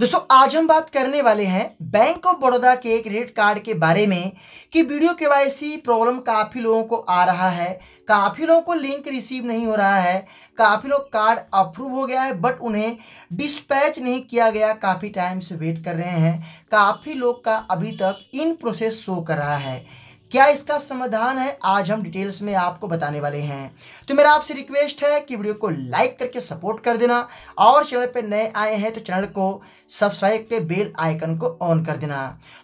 दोस्तों आज हम बात करने वाले हैं बैंक ऑफ बड़ौदा के क्रेडिट कार्ड के बारे में कि वीडियो के वाई प्रॉब्लम काफ़ी लोगों को आ रहा है काफ़ी लोगों को लिंक रिसीव नहीं हो रहा है काफ़ी लोग कार्ड अप्रूव हो गया है बट उन्हें डिस्पैच नहीं किया गया काफ़ी टाइम से वेट कर रहे हैं काफ़ी लोग का अभी तक इन प्रोसेस शो कर रहा है क्या इसका समाधान है आज हम डिटेल्स में आपको बताने वाले हैं तो मेरा आपसे रिक्वेस्ट है कि वीडियो को लाइक करके सपोर्ट कर देना और चैनल पर नए आए हैं तो चैनल को सब्सक्राइब करके बेल आइकन को ऑन कर देना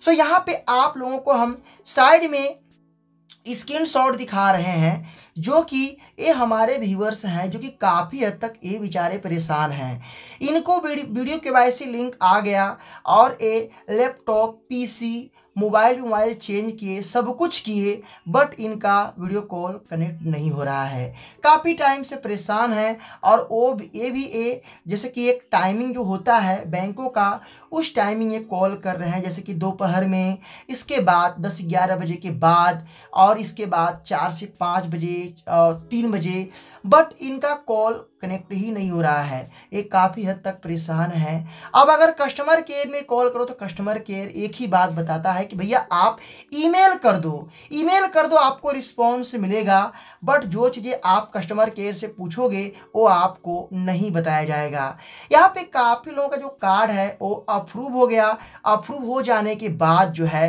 सो so, यहाँ पे आप लोगों को हम साइड में शॉट दिखा रहे हैं जो कि ये हमारे व्यूवर्स हैं जो कि काफ़ी हद तक ये बेचारे परेशान हैं इनको वीडियो के वाई लिंक आ गया और ये laptop PC mobile mobile change किए सब कुछ किए बट इनका वीडियो कॉल कनेक्ट नहीं हो रहा है काफ़ी टाइम से परेशान है और ओ ए भी ए जैसे कि एक टाइमिंग जो होता है बैंकों का उस टाइमिंग ये कॉल कर रहे हैं जैसे कि दोपहर में इसके बाद दस ग्यारह बजे के बाद और इसके बाद चार से पाँच बजे तीन बजे बट इनका कॉल कनेक्ट ही नहीं हो रहा है ये काफ़ी हद तक परेशान है अब अगर कस्टमर केयर में कॉल करो तो कस्टमर केयर एक ही बात बताता है है कि भैया आप ईमेल कर दो ईमेल कर दो आपको रिस्पॉन्स मिलेगा बट जो चीज़ें आप कस्टमर केयर से पूछोगे वो आपको नहीं बताया जाएगा यहाँ पे काफ़ी लोगों का जो कार्ड है वो अप्रूव हो गया अप्रूव हो जाने के बाद जो है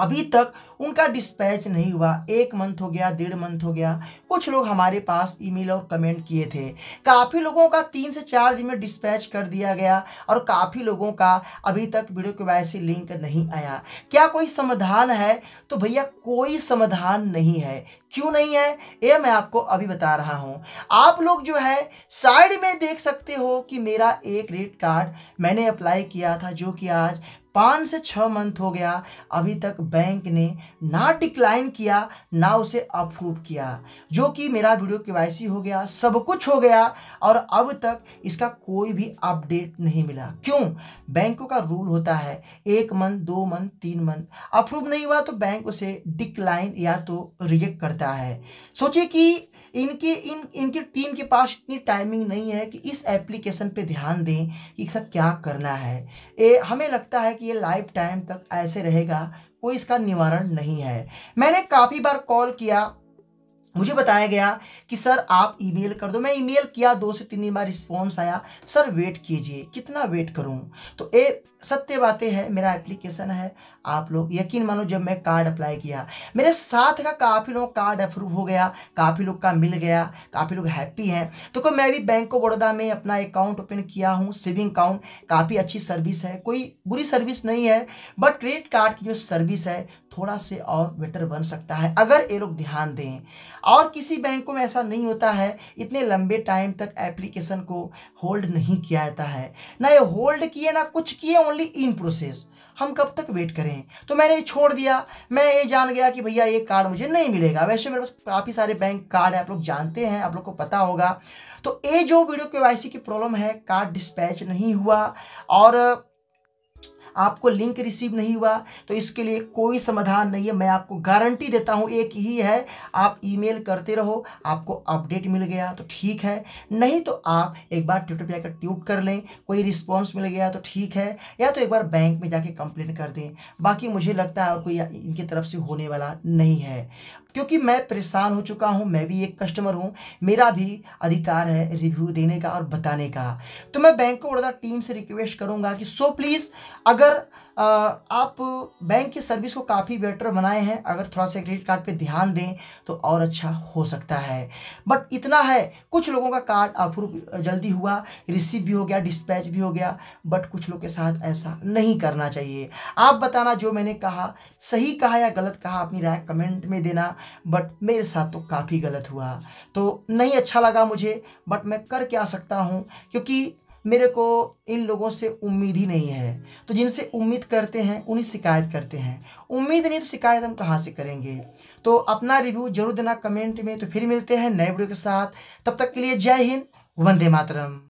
अभी तक उनका डिस्पैच नहीं हुआ एक मंथ हो गया डेढ़ मंथ हो गया कुछ लोग हमारे पास ईमेल और कमेंट किए थे काफ़ी लोगों का तीन से चार दिन में डिस्पैच कर दिया गया और काफ़ी लोगों का अभी तक वीडियो के वाई से लिंक नहीं आया क्या कोई समाधान है तो भैया कोई समाधान नहीं है क्यों नहीं है ये मैं आपको अभी बता रहा हूँ आप लोग जो है साइड में देख सकते हो कि मेरा एक रेट कार्ड मैंने अप्लाई किया था जो कि आज पाँच से छः मंथ हो गया अभी तक बैंक ने ना डिक्लाइन किया ना उसे अप्रूव किया जो कि मेरा वीडियो के हो गया सब कुछ हो गया और अब तक इसका कोई भी अपडेट नहीं मिला क्यों बैंकों का रूल होता है एक मंथ दो मंथ तीन मंथ अप्रूव नहीं हुआ तो बैंक उसे डिक्लाइन या तो रिजेक्ट करता है सोचिए कि इनके इन इनके टीम के पास इतनी टाइमिंग नहीं है कि इस एप्लीकेशन पे ध्यान दें कि इसका क्या करना है ए, हमें लगता है कि ये लाइफ टाइम तक ऐसे रहेगा कोई इसका निवारण नहीं है मैंने काफ़ी बार कॉल किया मुझे बताया गया कि सर आप ईमेल कर दो मैं ईमेल किया दो से तीन बार रिस्पॉन्स आया सर वेट कीजिए कितना वेट करूं तो ए सत्य बातें है मेरा एप्लीकेशन है आप लोग यकीन मानो जब मैं कार्ड अप्लाई किया मेरे साथ का काफ़ी लोग कार्ड अप्रूव हो गया काफ़ी लोग का मिल गया काफ़ी लोग हैप्पी हैं तो क्यों मैं भी बैंक ऑफ बड़ौदा में अपना अकाउंट ओपन किया हूँ सेविंग अकाउंट काफ़ी अच्छी सर्विस है कोई बुरी सर्विस नहीं है बट क्रेडिट कार्ड की जो सर्विस है थोड़ा से और बेटर बन सकता है अगर ये लोग ध्यान दें और किसी बैंकों में ऐसा नहीं होता है इतने लंबे टाइम तक एप्लीकेशन को होल्ड नहीं किया जाता है ना ये होल्ड किए ना कुछ किए ओनली इन प्रोसेस हम कब तक वेट करें तो मैंने ये छोड़ दिया मैं ये जान गया कि भैया ये कार्ड मुझे नहीं मिलेगा वैसे मेरे पास काफ़ी सारे बैंक कार्ड है आप लोग जानते हैं आप लोग को पता होगा तो ये जो वीडियो के की प्रॉब्लम है कार्ड डिस्पैच नहीं हुआ और आपको लिंक रिसीव नहीं हुआ तो इसके लिए कोई समाधान नहीं है मैं आपको गारंटी देता हूँ एक ही है आप ईमेल करते रहो आपको अपडेट मिल गया तो ठीक है नहीं तो आप एक बार ट्विटर पर जाकर ट्यूट कर लें कोई रिस्पॉन्स मिल गया तो ठीक है या तो एक बार बैंक में जाके कंप्लेंट कर दें बाकी मुझे लगता है और कोई इनकी तरफ से होने वाला नहीं है क्योंकि मैं परेशान हो चुका हूँ मैं भी एक कस्टमर हूँ मेरा भी अधिकार है रिव्यू देने का और बताने का तो मैं बैंक ऑफ बड़ौदा टीम से रिक्वेस्ट करूँगा कि सो प्लीज़ अगर अगर आप बैंक की सर्विस को काफ़ी बेटर बनाए हैं अगर थोड़ा सा क्रेडिट कार्ड पे ध्यान दें तो और अच्छा हो सकता है बट इतना है कुछ लोगों का कार्ड अप्रूव जल्दी हुआ रिसीव भी हो गया डिस्पैच भी हो गया बट कुछ लोग के साथ ऐसा नहीं करना चाहिए आप बताना जो मैंने कहा सही कहा या गलत कहा अपनी राय कमेंट में देना बट मेरे साथ तो काफ़ी गलत हुआ तो नहीं अच्छा लगा मुझे बट मैं कर क्या सकता हूँ क्योंकि मेरे को इन लोगों से उम्मीद ही नहीं है तो जिनसे उम्मीद करते हैं उन्हीं शिकायत करते हैं उम्मीद नहीं तो शिकायत हम कहाँ से करेंगे तो अपना रिव्यू जरूर देना कमेंट में तो फिर मिलते हैं नए वीडियो के साथ तब तक के लिए जय हिंद वंदे मातरम